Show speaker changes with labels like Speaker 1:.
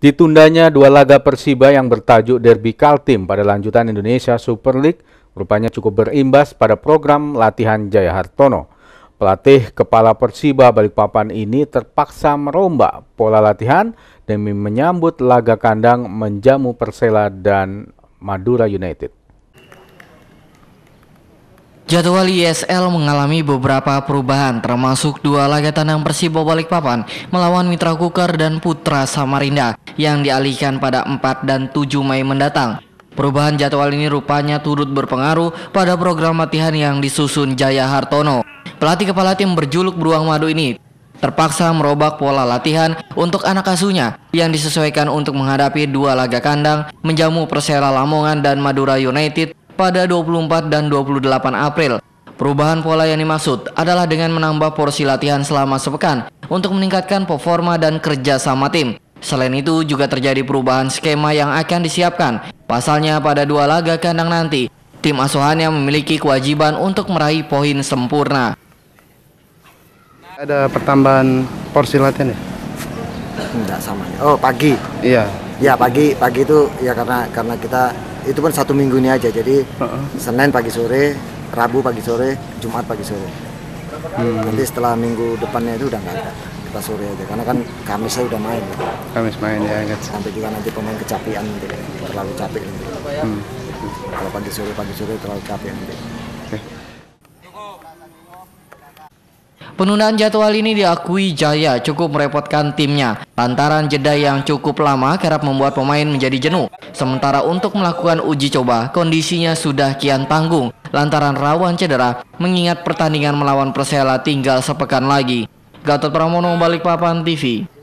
Speaker 1: Ditundanya dua laga Persiba yang bertajuk Derby Kaltim pada lanjutan Indonesia Super League rupanya cukup berimbas pada program latihan Jaya Hartono. Pelatih kepala Persiba Balikpapan ini terpaksa merombak pola latihan demi menyambut laga kandang menjamu Persela dan Madura United.
Speaker 2: Jadwal ISL mengalami beberapa perubahan termasuk dua laga tandang Persibo Balikpapan melawan Mitra Kukar dan Putra Samarinda yang dialihkan pada 4 dan 7 Mei mendatang. Perubahan jadwal ini rupanya turut berpengaruh pada program latihan yang disusun Jaya Hartono. Pelatih kepala tim berjuluk Beruang Madu ini terpaksa merobak pola latihan untuk anak asuhnya yang disesuaikan untuk menghadapi dua laga kandang menjamu Persela Lamongan dan Madura United pada 24 dan 28 April. Perubahan pola yang dimaksud adalah dengan menambah porsi latihan selama sepekan untuk meningkatkan performa dan kerja sama tim. Selain itu juga terjadi perubahan skema yang akan disiapkan. Pasalnya pada dua laga kandang nanti, tim asuhannya memiliki kewajiban untuk meraih poin sempurna. Ada
Speaker 3: pertambahan porsi latihan ya? Enggak sama. Oh, pagi. Iya. Ya, pagi pagi itu ya karena karena kita itu pun satu minggu ini aja jadi uh-uh. Senin pagi sore Rabu pagi sore Jumat pagi sore hmm. nanti setelah minggu depannya itu udah nggak ada kita sore aja karena kan Kamis saya udah main gitu. Kamis main ya ingat sampai juga nanti pemain kecapian nanti terlalu capek nanti hmm. kalau pagi sore pagi sore terlalu capek nanti
Speaker 2: Penundaan jadwal ini diakui Jaya cukup merepotkan timnya lantaran jeda yang cukup lama kerap membuat pemain menjadi jenuh. Sementara untuk melakukan uji coba, kondisinya sudah kian tanggung lantaran rawan cedera mengingat pertandingan melawan Persela tinggal sepekan lagi. Gatot Pramono Balikpapan TV